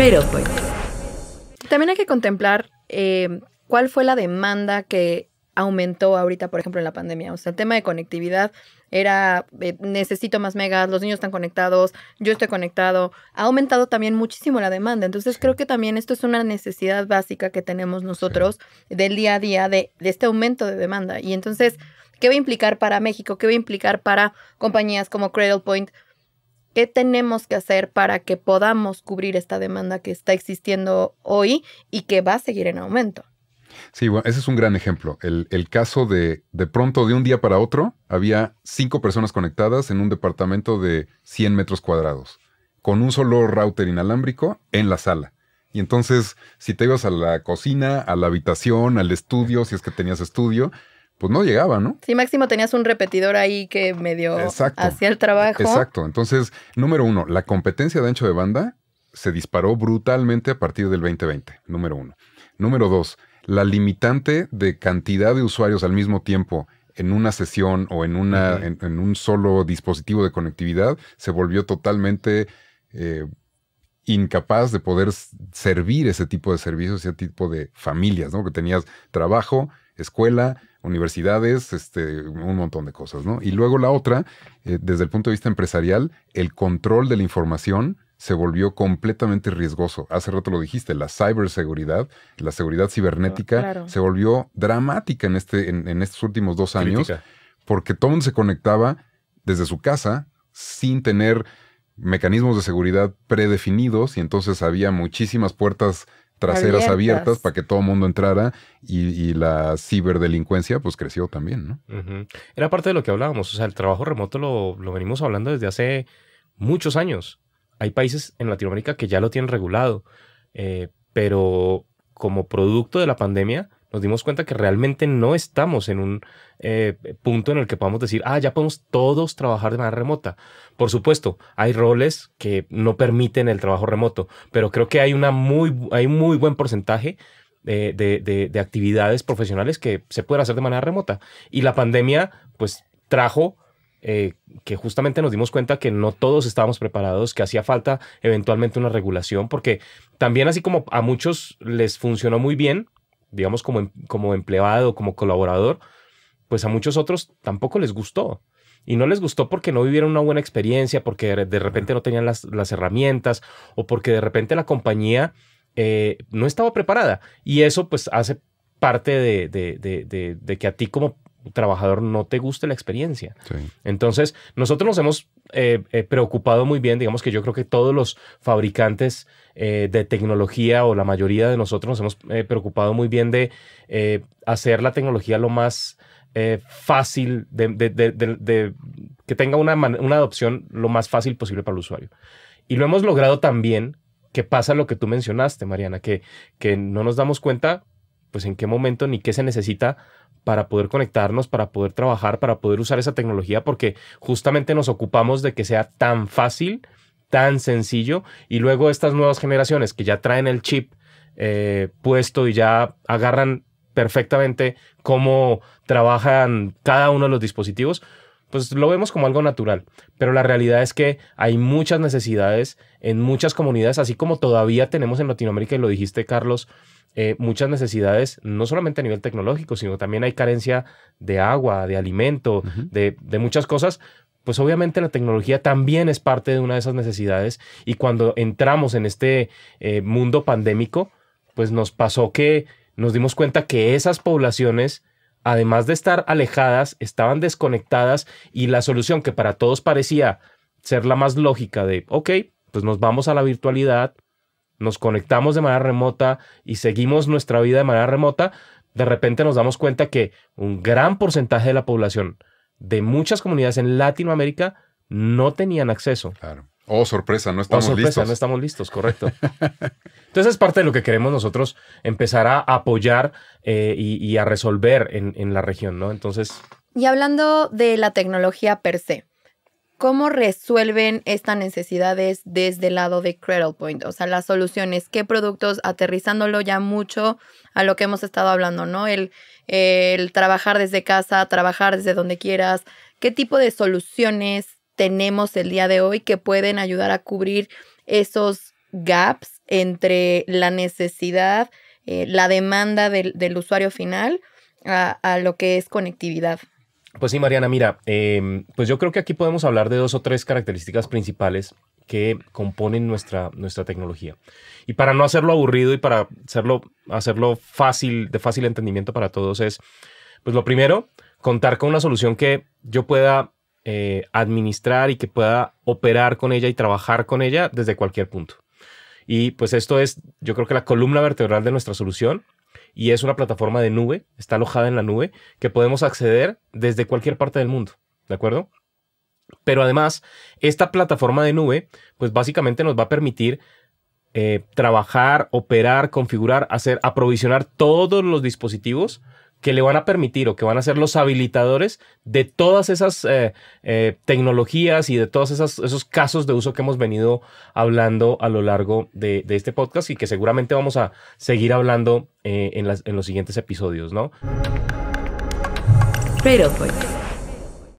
Pero pues. También hay que contemplar eh, cuál fue la demanda que aumentó ahorita, por ejemplo, en la pandemia. O sea, el tema de conectividad era, eh, necesito más megas, los niños están conectados, yo estoy conectado. Ha aumentado también muchísimo la demanda. Entonces, creo que también esto es una necesidad básica que tenemos nosotros del día a día de, este aumento de demanda. Y entonces, ¿qué va a implicar para México? ¿Qué va a implicar para compañías como Cradlepoint? Point? ¿Qué tenemos que hacer para que podamos cubrir esta demanda que está existiendo hoy y que va a seguir en aumento? Sí, bueno, ese es un gran ejemplo. El, caso de, de pronto, de un día para otro, había cinco personas conectadas en un departamento de 100 metros cuadrados, con un solo router inalámbrico en la sala. Y entonces, si te ibas a la cocina, a la habitación, al estudio, si es que tenías estudio, pues no llegaba, ¿no? Sí, máximo tenías un repetidor ahí que medio hacía el trabajo. Exacto. Entonces, número uno, la competencia de ancho de banda se disparó brutalmente a partir del 2020, número uno. Número dos, la limitante de cantidad de usuarios al mismo tiempo en una sesión o en, una, en, un solo dispositivo de conectividad se volvió totalmente eh, incapaz de poder servir ese tipo de servicios, ese tipo de familias, ¿no? Que tenías trabajo, escuela, universidades, este, un montón de cosas, ¿no? Y luego la otra, eh, desde el punto de vista empresarial, el control de la información se volvió completamente riesgoso. Hace rato lo dijiste, la ciberseguridad, la seguridad ah, cibernética se volvió dramática en, este, en, estos últimos dos años, porque todo mundo se conectaba desde su casa sin tener mecanismos de seguridad predefinidos y entonces había muchísimas puertas traseras abiertas, para que todo el mundo entrara y, la ciberdelincuencia pues creció también, ¿no? Era parte de lo que hablábamos, o sea, el trabajo remoto lo, venimos hablando desde hace muchos años. Hay países en Latinoamérica que ya lo tienen regulado, eh, pero como producto de la pandemia, nos dimos cuenta que realmente no estamos en un eh, punto en el que podamos decir, ah, ya podemos todos trabajar de manera remota. Por supuesto, hay roles que no permiten el trabajo remoto, pero creo que hay, una muy, hay un muy buen porcentaje eh, de, actividades profesionales que se pueden hacer de manera remota. Y la pandemia, pues, trajo eh, que justamente nos dimos cuenta que no todos estábamos preparados, que hacía falta eventualmente una regulación, porque también así como a muchos les funcionó muy bien, digamos, como, em, como empleado, como colaborador, pues a muchos otros tampoco les gustó. Y no les gustó porque no vivieron una buena experiencia, porque de repente no tenían las, las herramientas o porque de repente la compañía eh, no estaba preparada. Y eso pues hace parte de, de, de, que a ti como trabajador no te guste la experiencia. Entonces, nosotros nos hemos eh, eh, preocupado muy bien, digamos que yo creo que todos los fabricantes eh, de tecnología o la mayoría de nosotros nos hemos preocupado muy bien de hacer la tecnología lo más fácil, de, que tenga una, una adopción lo más fácil posible para el usuario. Y lo hemos logrado también que pasa lo que tú mencionaste, Mariana, que, que no nos damos cuenta pues en qué momento ni qué se necesita para poder conectarnos, para poder trabajar, para poder usar esa tecnología, porque justamente nos ocupamos de que sea tan fácil, tan sencillo, y luego estas nuevas generaciones que ya traen el chip eh, puesto y ya agarran perfectamente cómo trabajan cada uno de los dispositivos, pues lo vemos como algo natural, pero la realidad es que hay muchas necesidades en muchas comunidades, así como todavía tenemos en Latinoamérica, y lo dijiste Carlos, eh, muchas necesidades, no solamente a nivel tecnológico, sino también hay carencia de agua, de alimento, de, muchas cosas, pues obviamente la tecnología también es parte de una de esas necesidades y cuando entramos en este eh, mundo pandémico, pues nos pasó que nos dimos cuenta que esas poblaciones además de estar alejadas, estaban desconectadas y la solución que para todos parecía ser la más lógica de, ok, pues nos vamos a la virtualidad, nos conectamos de manera remota y seguimos nuestra vida de manera remota, de repente nos damos cuenta que un gran porcentaje de la población de muchas comunidades en Latinoamérica no tenían acceso. Claro. Oh, sorpresa, no oh, estamos listos. no estamos listos, correcto. Entonces es parte de lo que queremos nosotros empezar a apoyar eh, y, a resolver en, la región, ¿no? Entonces... Y hablando de la tecnología per se, ¿cómo resuelven estas necesidades desde el lado de Cradlepoint? O sea, las soluciones, qué productos, aterrizándolo ya mucho a lo que hemos estado hablando, ¿no? El, el trabajar desde casa, trabajar desde donde quieras, qué tipo de soluciones tenemos el día de hoy que pueden ayudar a cubrir esos gaps entre la necesidad, eh, la demanda del, usuario final a, lo que es conectividad. Pues sí, Mariana, mira, em, pues yo creo que aquí podemos hablar de dos o tres características principales que componen nuestra, nuestra tecnología. Y para no hacerlo aburrido y para hacerlo, hacerlo fácil, de fácil entendimiento para todos, es, pues lo primero, contar con una solución que yo pueda eh, administrar y que pueda operar con ella y trabajar con ella desde cualquier punto. Y pues esto es, yo creo que la columna vertebral de nuestra solución y es una plataforma de nube, está alojada en la nube, que podemos acceder desde cualquier parte del mundo, ¿de acuerdo? Pero además, esta plataforma de nube, pues básicamente nos va a permitir eh, trabajar, operar, configurar, hacer, aprovisionar todos los dispositivos que le van a permitir o que van a ser los habilitadores de todas esas eh, eh, tecnologías y de todos esos casos de uso que hemos venido hablando a lo largo de, este podcast y que seguramente vamos a seguir hablando eh, en, en, los siguientes episodios, ¿no? Pero pues.